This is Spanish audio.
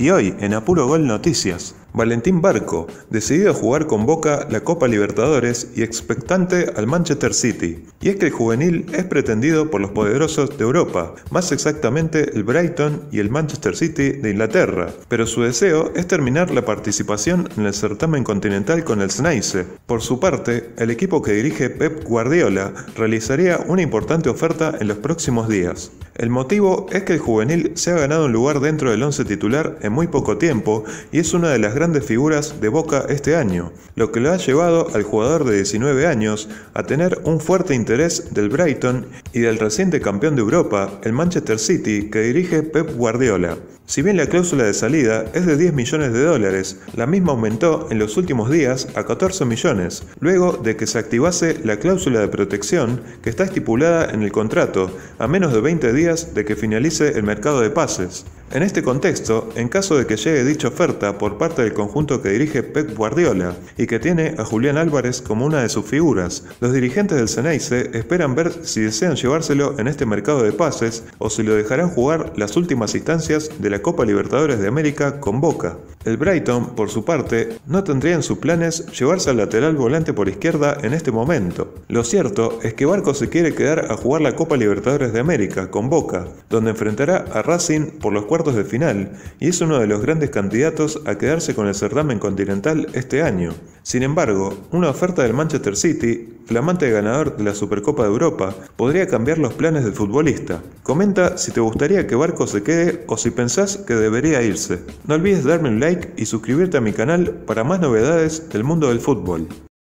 Y hoy, en Apuro Gol Noticias, Valentín Barco, decidido a jugar con Boca la Copa Libertadores y expectante al Manchester City. Y es que el juvenil es pretendido por los poderosos de Europa, más exactamente el Brighton y el Manchester City de Inglaterra, pero su deseo es terminar la participación en el certamen continental con el Snaice. Por su parte, el equipo que dirige Pep Guardiola realizaría una importante oferta en los próximos días. El motivo es que el juvenil se ha ganado un lugar dentro del 11 titular en muy poco tiempo y es una de las grandes figuras de Boca este año, lo que lo ha llevado al jugador de 19 años a tener un fuerte interés del Brighton y del reciente campeón de Europa, el Manchester City, que dirige Pep Guardiola. Si bien la cláusula de salida es de 10 millones de dólares, la misma aumentó en los últimos días a 14 millones, luego de que se activase la cláusula de protección que está estipulada en el contrato a menos de 20 días de que finalice el mercado de pases. En este contexto, en caso de que llegue dicha oferta por parte del conjunto que dirige Pep Guardiola y que tiene a Julián Álvarez como una de sus figuras, los dirigentes del Ceneice esperan ver si desean llevárselo en este mercado de pases o si lo dejarán jugar las últimas instancias de la Copa Libertadores de América con Boca. El Brighton, por su parte, no tendría en sus planes llevarse al lateral volante por izquierda en este momento. Lo cierto es que Barco se quiere quedar a jugar la Copa Libertadores de América con Boca, donde enfrentará a Racing por los cuartos de final y es uno de los grandes candidatos a quedarse con el certamen continental este año. Sin embargo, una oferta del Manchester City amante ganador de la Supercopa de Europa, podría cambiar los planes del futbolista. Comenta si te gustaría que Barco se quede o si pensás que debería irse. No olvides darme un like y suscribirte a mi canal para más novedades del mundo del fútbol.